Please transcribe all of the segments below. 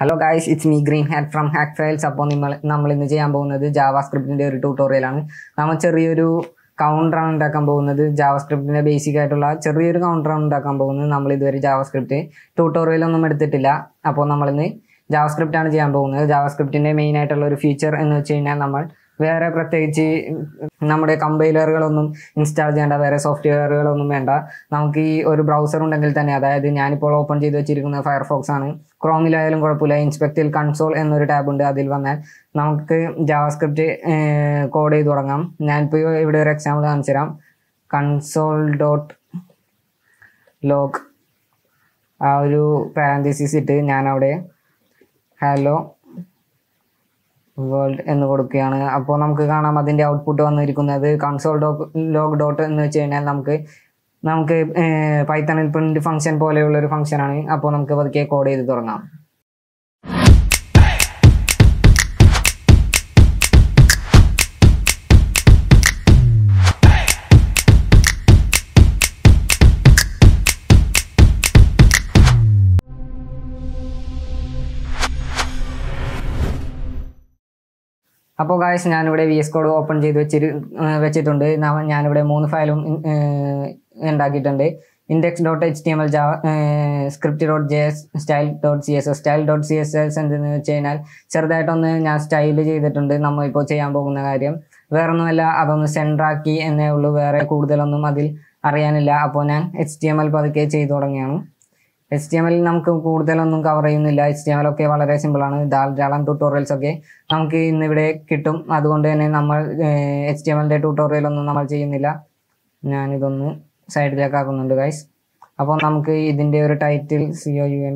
hello guys it's me green hat from hack files അപ്പോൾ നിങ്ങൾ നമ്മൾ ഇന്ന് ചെയ്യാൻ പോകുന്നത് ജാവാ ഒരു ട്യൂട്ടോറിയലാണ് നമ്മൾ ചെറിയൊരു കൗണ്ടറാണ് ഉണ്ടാക്കാൻ പോകുന്നത് ജാവാ ബേസിക് ആയിട്ടുള്ള ചെറിയൊരു കൗണ്ടറാണ് ഉണ്ടാക്കാൻ പോകുന്നത് നമ്മൾ ഇതുവരെ ജാവാസ്ക്രിപ്റ്റ് സ്ക്രിപ്റ്റ് ട്യൂട്ടോറിയലൊന്നും എടുത്തിട്ടില്ല അപ്പോൾ നമ്മളിന്ന് ജാവാ സ്ക്രിപ്റ്റാണ് ചെയ്യാൻ പോകുന്നത് ജാവാ മെയിൻ ആയിട്ടുള്ള ഒരു ഫീച്ചർ എന്ന് വെച്ച് കഴിഞ്ഞാൽ നമ്മൾ വേറെ പ്രത്യേകിച്ച് നമ്മുടെ കമ്പൈലറുകളൊന്നും ഇൻസ്റ്റാൾ ചെയ്യേണ്ട വേറെ സോഫ്റ്റ്വെയറുകളൊന്നും വേണ്ട നമുക്ക് ഈ ഒരു ബ്രൗസർ ഉണ്ടെങ്കിൽ തന്നെ അതായത് ഞാനിപ്പോൾ ഓപ്പൺ ചെയ്ത് വെച്ചിരിക്കുന്നത് ഫയർഫോക്സ് ആണ് ക്രോമിലായാലും കുഴപ്പമില്ല ഇൻസ്പെക്ടിൽ കൺസോൾ എന്നൊരു ടാബ് ഉണ്ട് അതിൽ വന്നാൽ നമുക്ക് ജാവാസ്ക്രിപ്റ്റ് കോഡ് ചെയ്ത് തുടങ്ങാം ഞാനിപ്പോൾ ഇവിടെ ഒരു എക്സാമ്പിൾ കാണിച്ചു തരാം കൺസോൾ ഡോട്ട് ലോക്ക് ആ ഒരു പാരന്തസിസ് ഇട്ട് ഞാൻ അവിടെ ഹലോ വേൾഡ് എന്ന് കൊടുക്കുകയാണ് അപ്പോൾ നമുക്ക് കാണാം അതിൻ്റെ ഔട്ട്പുട്ട് വന്നിരിക്കുന്നത് കൺസോൾ ഡോക്ക് ലോഗ് ഡോട്ട് എന്ന് വെച്ച് കഴിഞ്ഞാൽ നമുക്ക് നമുക്ക് പൈത്തണിൽ പ്രിൻറ്റ് ഫംഗ്ഷൻ പോലെയുള്ള ഒരു ഫംഗ്ഷനാണ് അപ്പോൾ നമുക്ക് പതുക്കെ കോഡ് ചെയ്ത് തുടങ്ങാം അപ്പോൾ ഗായ്സ് ഞാനിവിടെ വി എസ് കോഡ് ഓപ്പൺ ചെയ്ത് വെച്ചിരു വെച്ചിട്ടുണ്ട് ഞാനിവിടെ മൂന്ന് ഫയലും ഉണ്ടാക്കിയിട്ടുണ്ട് index dot H T M L javascript dot J S style dot C S S style dot C S S എന്തെന്ന് വെച്ച് കഴിഞ്ഞാൽ ചെറുതായിട്ടൊന്ന് ഞാൻ സ്റ്റൈൽ ചെയ്തിട്ടുണ്ട് നമ്മളിപ്പോൾ ചെയ്യാൻ പോകുന്ന കാര്യം ഒന്നുമല്ല അതൊന്ന് സെൻഡറാക്കി എന്നേ ഉള്ളൂ വേറെ കൂടുതലൊന്നും അതിൽ അറിയാനില്ല അപ്പോൾ ഞാൻ എച്ച് ടി എം എൽ പതുക്കെ ചെയ്തു തുടങ്ങിയാണ് എച്ച് ടി എം നമുക്ക് കൂടുതലൊന്നും കവർ ചെയ്യുന്നില്ല എച്ച് ടി എം എൽ ഒക്കെ വളരെ സിമ്പിളാണ് ധാരാളം ട്യൂട്ടോറിയൽസ് ഒക്കെ നമുക്ക് ഇന്നിവിടെ കിട്ടും അതുകൊണ്ട് തന്നെ നമ്മൾ എച്ച് ടി എം എല്ലിൻ്റെ ഒന്നും നമ്മൾ ചെയ്യുന്നില്ല ഞാനിതൊന്ന് ആക്കുന്നുണ്ട് ഗൈസ് അപ്പോൾ നമുക്ക് ഇതിൻ്റെ ഒരു title C O U N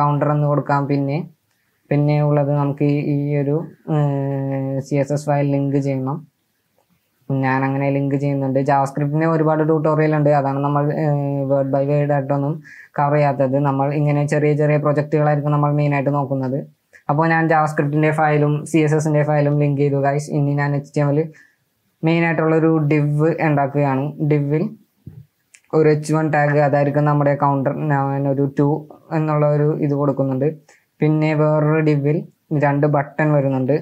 counter എന്ന് കൊടുക്കാം പിന്നെ പിന്നെ ഉള്ളത് നമുക്ക് ഈ ഒരു C S S file link ചെയ്യണം ഞാൻ അങ്ങനെ ലിങ്ക് ചെയ്യുന്നുണ്ട് ജാവസ്ക്രിപ്റ്റിന് ഒരുപാട് ട്യൂട്ടോറിയൽ ഉണ്ട് അതാണ് നമ്മൾ വേർഡ് ബൈ വേർഡ് ആയിട്ടൊന്നും കവർ ചെയ്യാത്തത് നമ്മൾ ഇങ്ങനെ ചെറിയ ചെറിയ പ്രൊജക്റ്റുകളായിരിക്കും നമ്മൾ മെയിനായിട്ട് നോക്കുന്നത് അപ്പോൾ ഞാൻ ജാവാസ്ക്രിപ്റ്റിൻ്റെ ഫയലും സി എസ് എസിൻ്റെ ഫയലും ലിങ്ക് ചെയ്തു ഗൈസ് ഇനി ഞാൻ എച്ച് ടി എമ്മിൽ മെയിനായിട്ടുള്ളൊരു ഡിവ് ഉണ്ടാക്കുകയാണ് ഡിവിൽ ഒരു എച്ച് വൺ ടാഗ് അതായിരിക്കും നമ്മുടെ കൗണ്ടർ ഒരു ടു എന്നുള്ള ഒരു ഇത് കൊടുക്കുന്നുണ്ട് പിന്നെ വേറൊരു ഡിവിൽ രണ്ട് ബട്ടൺ വരുന്നുണ്ട്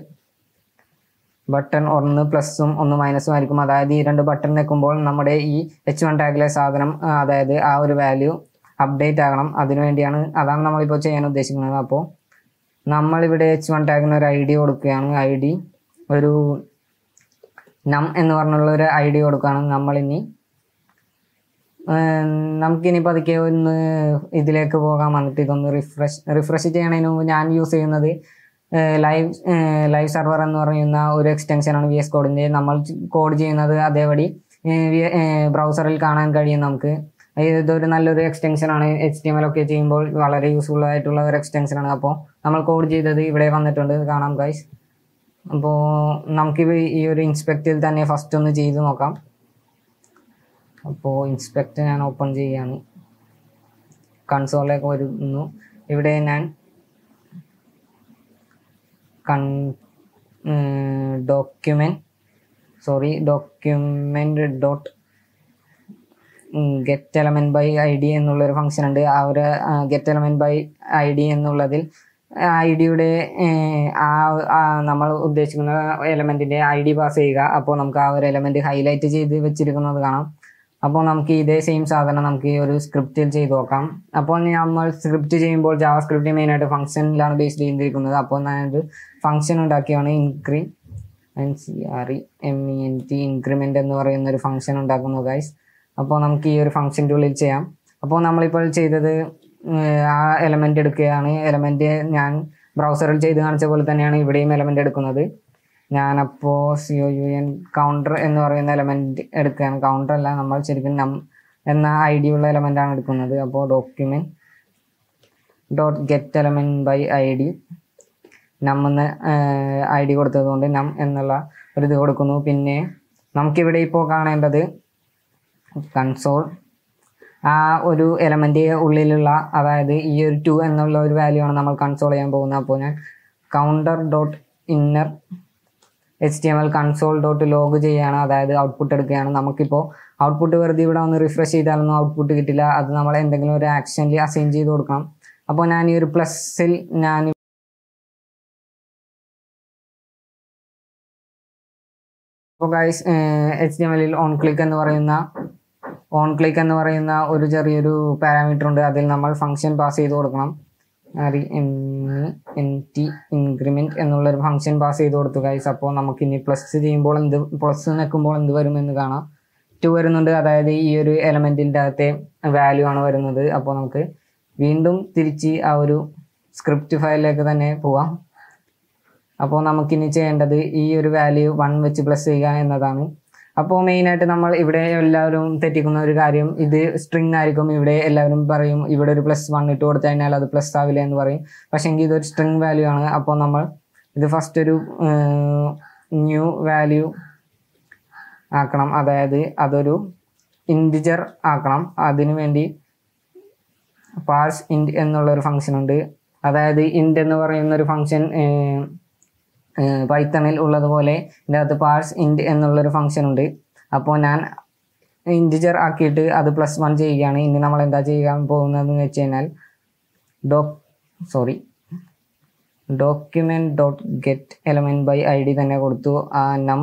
ബട്ടൺ ഒന്ന് പ്ലസും ഒന്ന് മൈനസും ആയിരിക്കും അതായത് ഈ രണ്ട് ബട്ടൺ നിൽക്കുമ്പോൾ നമ്മുടെ ഈ എച്ച് വൺ ടാഗിലെ സാധനം അതായത് ആ ഒരു വാല്യൂ അപ്ഡേറ്റ് ആകണം അതിനുവേണ്ടിയാണ് അതാണ് നമ്മളിപ്പോൾ ചെയ്യാൻ ഉദ്ദേശിക്കുന്നത് അപ്പോൾ നമ്മളിവിടെ എച്ച് വൺ ടാഗിന് ഒരു ഐ ഡി കൊടുക്കുകയാണ് ഐ ഡി ഒരു നം എന്ന് പറഞ്ഞുള്ള ഒരു ഐ ഡി കൊടുക്കുകയാണ് നമ്മളിനി നമുക്കിനി പതുക്കെ ഒന്ന് ഇതിലേക്ക് പോകാൻ വന്നിട്ട് ഇതൊന്ന് റിഫ്രഷ് റിഫ്രഷ് ചെയ്യണതിന് മുമ്പ് ഞാൻ യൂസ് ചെയ്യുന്നത് ലൈവ് ലൈവ് സെർവർ എന്ന് പറയുന്ന ഒരു എക്സ്റ്റൻഷനാണ് വി എസ് കോഡിൻ്റെ നമ്മൾ കോഡ് ചെയ്യുന്നത് അതേപടി ബ്രൗസറിൽ കാണാൻ കഴിയും നമുക്ക് ഇതൊരു നല്ലൊരു എക്സ്റ്റൻഷനാണ് എച്ച് ടി എം എൽ ഒക്കെ ചെയ്യുമ്പോൾ വളരെ യൂസ്ഫുൾ ആയിട്ടുള്ള ഒരു എക്സ്റ്റൻഷനാണ് അപ്പോൾ നമ്മൾ കോഡ് ചെയ്തത് ഇവിടെ വന്നിട്ടുണ്ട് കാണാം ഗൈസ് അപ്പോൾ നമുക്ക് ഈ ഒരു ഇൻസ്പെക്റ്റിൽ തന്നെ ഫസ്റ്റ് ഒന്ന് ചെയ്ത് നോക്കാം അപ്പോൾ ഇൻസ്പെക്റ്റ് ഞാൻ ഓപ്പൺ ചെയ്യുകയാണ് കൺസോളിലേക്ക് വരുന്നു ഇവിടെ ഞാൻ കൺ document sorry document dot get element by I D എന്നുള്ളൊരു ഫംഗ്ഷൻ ഉണ്ട് ആ ഒരു get element by I D എന്നുള്ളതിൽ ഐ ഡിയുടെ ആ നമ്മൾ ഉദ്ദേശിക്കുന്ന എലമെൻറ്റിൻ്റെ ഐ ഡി പാസ് ചെയ്യുക അപ്പോൾ നമുക്ക് ആ ഒരു എലമെൻറ്റ് ഹൈലൈറ്റ് ചെയ്ത് വെച്ചിരിക്കുന്നത് കാണാം അപ്പോൾ നമുക്ക് ഇതേ സെയിം സാധനം നമുക്ക് ഒരു സ്ക്രിപ്റ്റിൽ ചെയ്ത് നോക്കാം അപ്പോൾ നമ്മൾ സ്ക്രിപ്റ്റ് ചെയ്യുമ്പോൾ ജാവ സ്ക്രിപ്റ്റ് മെയിനായിട്ട് ഫംഗ്ഷനിലാണ് ബേസ് ചെയ്തിരിക്കുന്നത് അപ്പോൾ ഞാനൊരു ഫംഗ്ഷൻ ഉണ്ടാക്കിയാണ് ഇൻക്രി N C R E M E N T increment എന്ന് പറയുന്ന ഒരു ഫംഗ്ഷൻ ഉണ്ടാക്കുന്നു ഗൈസ് അപ്പോൾ നമുക്ക് ഈ ഒരു ഫംഗ്ഷൻ്റെ ഉള്ളിൽ ചെയ്യാം അപ്പോൾ നമ്മളിപ്പോൾ ചെയ്തത് ആ എലമെൻ്റ് എടുക്കുകയാണ് എലമെൻറ്റ് ഞാൻ ബ്രൗസറിൽ ചെയ്ത് കാണിച്ച പോലെ തന്നെയാണ് ഇവിടെയും എലമെൻ്റ് എടുക്കുന്നത് ഞാനപ്പോൾ C O U N counter എന്ന് പറയുന്ന എലമെൻറ്റ് എടുക്കുകയാണ് കൗണ്ടർ അല്ല നമ്മൾ ശരിക്കും നം എന്ന ഐ ഡി ഉള്ള ആണ് എടുക്കുന്നത് അപ്പോൾ document dot get element by I D num എന്ന ഐ ഡി കൊടുത്തതുകൊണ്ട് നം എന്നുള്ള ഒരു ഇത് കൊടുക്കുന്നു പിന്നെ നമുക്കിവിടെ ഇപ്പോൾ കാണേണ്ടത് കൺസോൾ ആ ഒരു എലമെൻ്റ് ഉള്ളിലുള്ള അതായത് ഈ ഒരു ടു എന്നുള്ള ഒരു വാല്യൂ ആണ് നമ്മൾ കൺസോൾ ചെയ്യാൻ പോകുന്നത് അപ്പോൾ ഞാൻ counter dot inner H T M L console dot log ചെയ്യുകയാണ് അതായത് ഔട്ട്പുട്ട് എടുക്കുകയാണ് നമുക്കിപ്പോൾ ഔട്ട്പുട്ട് വെറുതെ ഇവിടെ ഒന്ന് റിഫ്രഷ് ചെയ്താലൊന്നും ഔട്ട്പുട്ട് കിട്ടില്ല അത് നമ്മൾ എന്തെങ്കിലും ഒരു ആക്ഷനിൽ അസൈൻ ചെയ്ത് കൊടുക്കണം അപ്പോൾ ഞാൻ ഈ ഒരു പ്ലസ്സിൽ ഞാൻ അപ്പോൾ ഗൈസ് എച്ച് ഡി എല്ലിൽ ഓൺ ക്ലിക്ക് എന്ന് പറയുന്ന ഓൺ ക്ലിക്ക് എന്ന് പറയുന്ന ഒരു ചെറിയൊരു പാരാമീറ്റർ ഉണ്ട് അതിൽ നമ്മൾ ഫംഗ്ഷൻ പാസ് ചെയ്ത് കൊടുക്കണം R M N T increment എന്നുള്ളൊരു ഫംഗ്ഷൻ പാസ് ചെയ്ത് കൊടുത്തു ഗൈസ് അപ്പോൾ നമുക്ക് ഇനി പ്ലസ് ചെയ്യുമ്പോൾ എന്ത് പ്ലസ് നിൽക്കുമ്പോൾ എന്ത് വരുമെന്ന് കാണാം ടു വരുന്നുണ്ട് അതായത് ഈ ഒരു എലമെൻറ്റിൻ്റെ അകത്തെ വാല്യൂ ആണ് വരുന്നത് അപ്പോൾ നമുക്ക് വീണ്ടും തിരിച്ച് ആ ഒരു സ്ക്രിപ്റ്റ് ഫയലിലേക്ക് തന്നെ പോവാം അപ്പോൾ നമുക്കിനി ചെയ്യേണ്ടത് ഈ ഒരു വാല്യൂ വൺ വെച്ച് പ്ലസ് ചെയ്യുക എന്നതാണ് അപ്പോൾ മെയിനായിട്ട് നമ്മൾ ഇവിടെ എല്ലാവരും തെറ്റിക്കുന്ന ഒരു കാര്യം ഇത് സ്ട്രിങ് ആയിരിക്കും ഇവിടെ എല്ലാവരും പറയും ഇവിടെ ഒരു പ്ലസ് വൺ ഇട്ട് കൊടുത്തു കഴിഞ്ഞാൽ അത് പ്ലസ് ആവില്ല എന്ന് പറയും പക്ഷേ എങ്കിൽ ഇതൊരു സ്ട്രിങ് വാല്യൂ ആണ് അപ്പോൾ നമ്മൾ ഇത് ഫസ്റ്റ് ഒരു ന്യൂ വാല്യൂ ആക്കണം അതായത് അതൊരു ഇൻറ്റിജർ ആക്കണം അതിനു വേണ്ടി പാഴ്സ് ഇൻറ്റ് എന്നുള്ളൊരു ഫങ്ഷൻ ഉണ്ട് അതായത് ഇൻറ്റ് എന്ന് പറയുന്ന ഒരു ഫങ്ഷൻ പൈത്തണിൽ ഉള്ളതുപോലെ എൻ്റെ അത് പാഴ്സ് ഇൻഡ് എന്നുള്ളൊരു ഫംഗ്ഷൻ ഉണ്ട് അപ്പോൾ ഞാൻ ഇൻഡിജർ ആക്കിയിട്ട് അത് പ്ലസ് വൺ ചെയ്യുകയാണ് ഇനി നമ്മൾ എന്താ ചെയ്യാൻ പോകുന്നതെന്ന് വെച്ച് കഴിഞ്ഞാൽ ഡോ sorry document dot get element by I D തന്നെ കൊടുത്തു ആ നം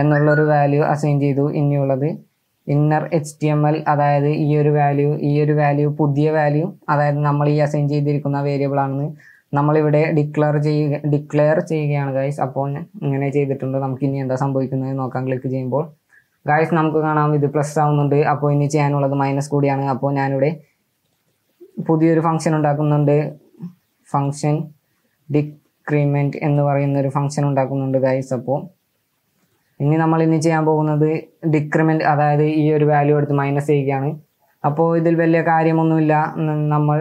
എന്നുള്ളൊരു വാല്യൂ അസൈൻ ചെയ്തു ഇനിയുള്ളത് inner H T M L അതായത് ഈ ഒരു വാല്യൂ ഈ ഒരു വാല്യൂ പുതിയ വാല്യൂ അതായത് നമ്മൾ ഈ അസൈൻ ചെയ്തിരിക്കുന്ന വേരിയബിൾ നമ്മളിവിടെ ഡിക്ലെയർ ചെയ്യുക ഡിക്ലെയർ ചെയ്യുകയാണ് ഗൈസ് അപ്പോൾ ഇങ്ങനെ ചെയ്തിട്ടുണ്ട് നമുക്ക് ഇനി എന്താ സംഭവിക്കുന്നത് നോക്കാൻ ക്ലിക്ക് ചെയ്യുമ്പോൾ ഗൈസ് നമുക്ക് കാണാം ഇത് പ്ലസ് ആവുന്നുണ്ട് അപ്പോൾ ഇനി ചെയ്യാനുള്ളത് മൈനസ് കൂടിയാണ് അപ്പോൾ ഞാനിവിടെ പുതിയൊരു ഫംഗ്ഷൻ ഉണ്ടാക്കുന്നുണ്ട് ഫംഗ്ഷൻ ഡിക്രിമെൻറ്റ് എന്ന് പറയുന്ന ഒരു ഫംഗ്ഷൻ ഉണ്ടാക്കുന്നുണ്ട് ഗൈസ് അപ്പോൾ ഇനി നമ്മൾ ഇനി ചെയ്യാൻ പോകുന്നത് ഡിക്രിമെൻറ്റ് അതായത് ഈ ഒരു വാല്യൂ എടുത്ത് മൈനസ് ചെയ്യുകയാണ് അപ്പോൾ ഇതിൽ വലിയ കാര്യമൊന്നുമില്ല നമ്മൾ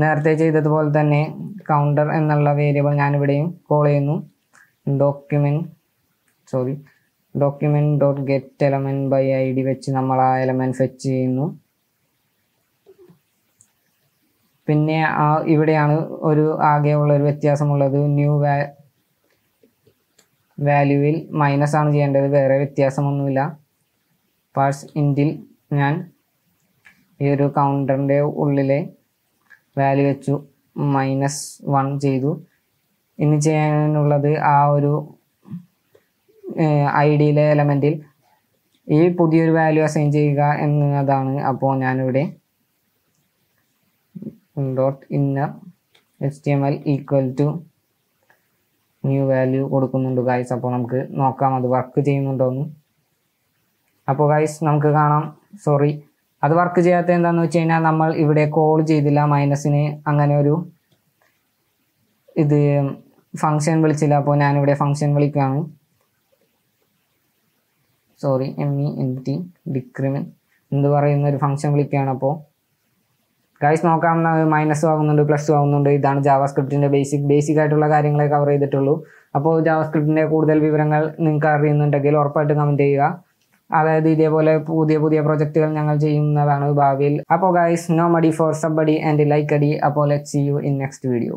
നേരത്തെ ചെയ്തതുപോലെ തന്നെ കൗണ്ടർ എന്നുള്ള വേരിയബിൾ ഞാനിവിടെയും കോൾ ചെയ്യുന്നു document sorry document dot get element by I D വെച്ച് നമ്മൾ ആ എലമെൻറ്റ് ഫെച്ച് ചെയ്യുന്നു പിന്നെ ആ ഇവിടെയാണ് ഒരു ആകെയുള്ള ഒരു വ്യത്യാസമുള്ളത് ന്യൂ വാ വാല്യൂവിൽ മൈനസ് ആണ് ചെയ്യേണ്ടത് വേറെ വ്യത്യാസമൊന്നുമില്ല പാഴ്സ് ഇൻറ്റിൽ ഞാൻ ഈ ഒരു കൗണ്ടറിൻ്റെ ഉള്ളിലെ വാല്യൂ വെച്ചു മൈനസ് വൺ ചെയ്തു ഇനി ചെയ്യാനുള്ളത് ആ ഒരു ഐ ഡിയിലെ എലമെൻറ്റിൽ ഈ പുതിയൊരു വാല്യൂ അസൈൻ ചെയ്യുക എന്നതാണ് അപ്പോൾ ഞാനിവിടെ dot inner H T M L equal to new value കൊടുക്കുന്നുണ്ട് ഗൈസ് അപ്പോൾ നമുക്ക് നോക്കാം അത് വർക്ക് ചെയ്യുന്നുണ്ടോ എന്ന് അപ്പോൾ ഗൈസ് നമുക്ക് കാണാം സോറി അത് വർക്ക് ചെയ്യാത്ത എന്താന്ന് വെച്ച് കഴിഞ്ഞാൽ നമ്മൾ ഇവിടെ കോൾ ചെയ്തില്ല മൈനസിന് അങ്ങനെ ഒരു ഇത് ഫങ്ഷൻ വിളിച്ചില്ല അപ്പോൾ ഞാനിവിടെ ഫങ്ഷൻ വിളിക്കുകയാണ് sorry M E N T decrement എന്ന് പറയുന്ന ഒരു ഫങ്ഷൻ വിളിക്കുകയാണ് അപ്പോൾ ഗൈസ് നോക്കാം മൈനസ് ആകുന്നുണ്ട് പ്ലസ് ആകുന്നുണ്ട് ഇതാണ് ജാവാസ്ക്രിപ്റ്റിൻ്റെ ബേസിക് ബേസിക് ആയിട്ടുള്ള കാര്യങ്ങളെ കവർ ചെയ്തിട്ടുള്ളൂ അപ്പോൾ ജാവാസ്ക്രിപ്റ്റിൻ്റെ കൂടുതൽ വിവരങ്ങൾ നിങ്ങൾക്ക് അറിയുന്നുണ്ടെങ്കിൽ ഉറപ്പായിട്ട് കമൻറ്റ് ചെയ്യുക അതായത് ഇതേപോലെ പുതിയ പുതിയ പ്രൊജക്ടുകൾ ഞങ്ങൾ ചെയ്യുന്നതാണ് ഭാവിയിൽ അപ്പോൾ ഗൈസ് നോ മടി ഫോർ സബ് ബഡി ആൻഡ് ലൈക്ക് അടി അപ്പോൾ let see you in next video